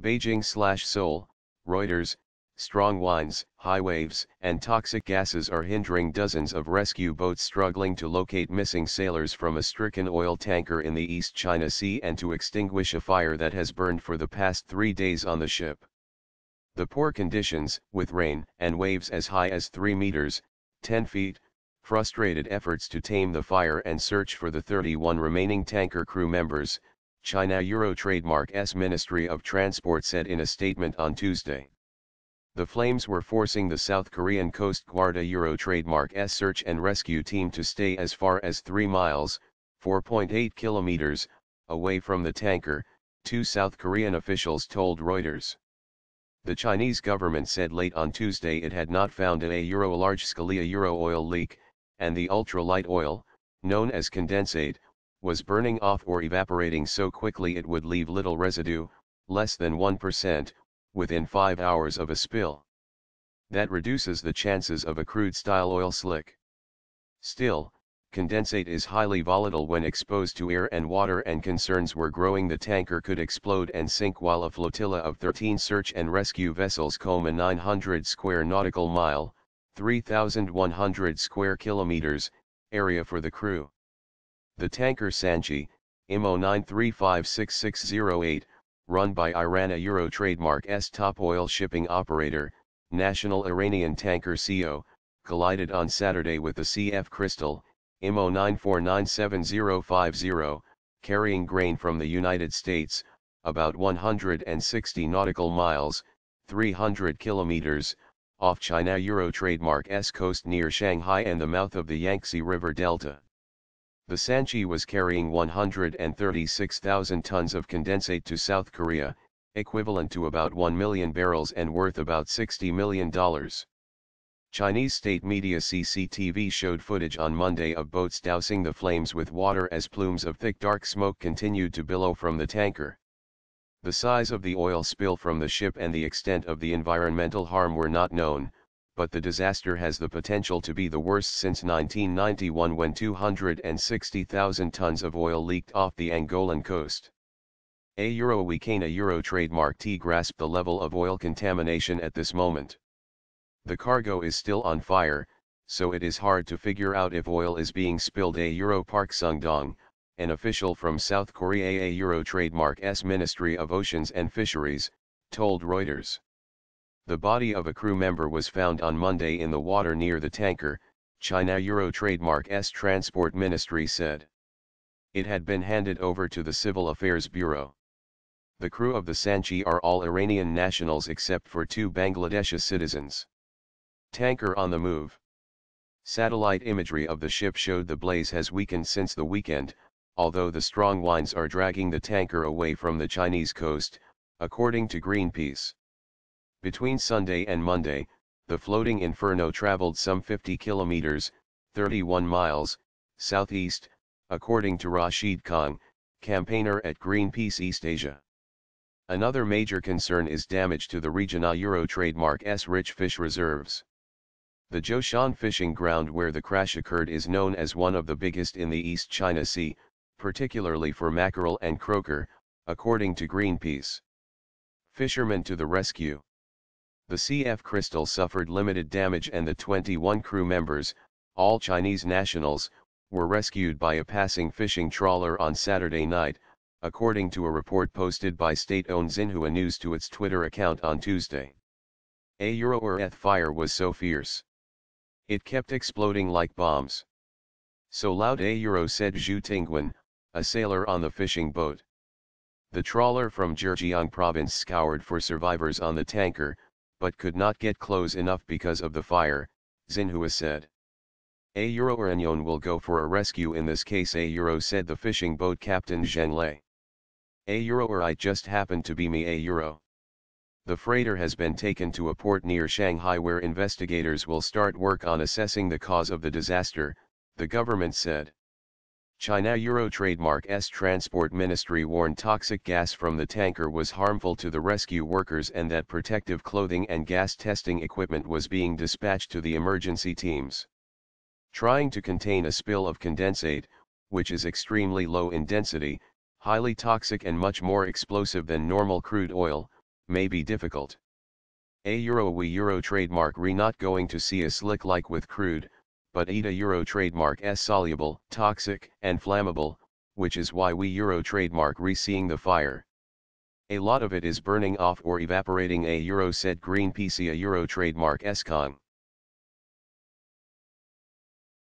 Beijing slash Seoul, Reuters, strong winds, high waves and toxic gases are hindering dozens of rescue boats struggling to locate missing sailors from a stricken oil tanker in the East China Sea and to extinguish a fire that has burned for the past three days on the ship. The poor conditions, with rain and waves as high as 3 meters, 10 feet, frustrated efforts to tame the fire and search for the 31 remaining tanker crew members, China Euro S Ministry of Transport said in a statement on Tuesday. The flames were forcing the South Korean Coast Guard Euro S search and rescue team to stay as far as 3 miles, 4.8 kilometers, away from the tanker, two South Korean officials told Reuters. The Chinese government said late on Tuesday it had not found a Euro large scale Euro oil leak, and the ultralight oil, known as condensate, was burning off or evaporating so quickly it would leave little residue, less than 1%, within 5 hours of a spill. That reduces the chances of a crude-style oil slick. Still, condensate is highly volatile when exposed to air and water and concerns were growing the tanker could explode and sink while a flotilla of 13 search and rescue vessels comb a 900 square nautical mile, 3,100 square kilometers, area for the crew. The tanker Sanji, IMO 9356608, run by Irana Euro trademark S top oil shipping operator, National Iranian Tanker CO, collided on Saturday with the CF Crystal, IMO 9497050, carrying grain from the United States, about 160 nautical miles, 300 kilometers, off China Euro trademark S coast near Shanghai and the mouth of the Yangtze River Delta. The Sanchi was carrying 136,000 tons of condensate to South Korea, equivalent to about 1 million barrels and worth about $60 million. Chinese state media CCTV showed footage on Monday of boats dousing the flames with water as plumes of thick dark smoke continued to billow from the tanker. The size of the oil spill from the ship and the extent of the environmental harm were not known, but the disaster has the potential to be the worst since 1991 when 260,000 tons of oil leaked off the Angolan coast. A Euro Weekana Euro trademark T grasped the level of oil contamination at this moment. The cargo is still on fire, so it is hard to figure out if oil is being spilled a Euro Park Sungdong, an official from South Korea a Euro trademark S Ministry of Oceans and Fisheries, told Reuters. The body of a crew member was found on Monday in the water near the tanker, China Euro Trademark S Transport Ministry said. It had been handed over to the Civil Affairs Bureau. The crew of the Sanchi are all Iranian nationals except for two Bangladeshi citizens. Tanker on the move. Satellite imagery of the ship showed the blaze has weakened since the weekend, although the strong winds are dragging the tanker away from the Chinese coast, according to Greenpeace. Between Sunday and Monday, the floating inferno traveled some 50 kilometers, 31 miles, southeast, according to Rashid Khan, campaigner at Greenpeace East Asia. Another major concern is damage to the Regional Euro trademark s rich fish reserves. The Joshan fishing ground where the crash occurred is known as one of the biggest in the East China Sea, particularly for mackerel and croaker, according to Greenpeace. Fishermen to the rescue. The CF Crystal suffered limited damage and the 21 crew members, all Chinese nationals, were rescued by a passing fishing trawler on Saturday night, according to a report posted by state-owned Xinhua News to its Twitter account on Tuesday. A Euro-Earth fire was so fierce. It kept exploding like bombs. So loud a Euro said Zhu Tingwen, a sailor on the fishing boat. The trawler from Zhejiang province scoured for survivors on the tanker, but could not get close enough because of the fire, Xinhua said. A Euro Aranyon will go for a rescue in this case A Euro said the fishing boat captain Lei, A Euro or I just happened to be me A Euro. The freighter has been taken to a port near Shanghai where investigators will start work on assessing the cause of the disaster, the government said. China Euro trademark S Transport Ministry warned toxic gas from the tanker was harmful to the rescue workers and that protective clothing and gas testing equipment was being dispatched to the emergency teams. Trying to contain a spill of condensate, which is extremely low in density, highly toxic and much more explosive than normal crude oil, may be difficult. A Euro we Euro trademark re not going to see a slick like with crude, but ETA Euro trademark S soluble, toxic, and flammable, which is why we Euro trademark re-seeing the fire. A lot of it is burning off or evaporating a Euro said Greenpeace a Euro trademark SCON.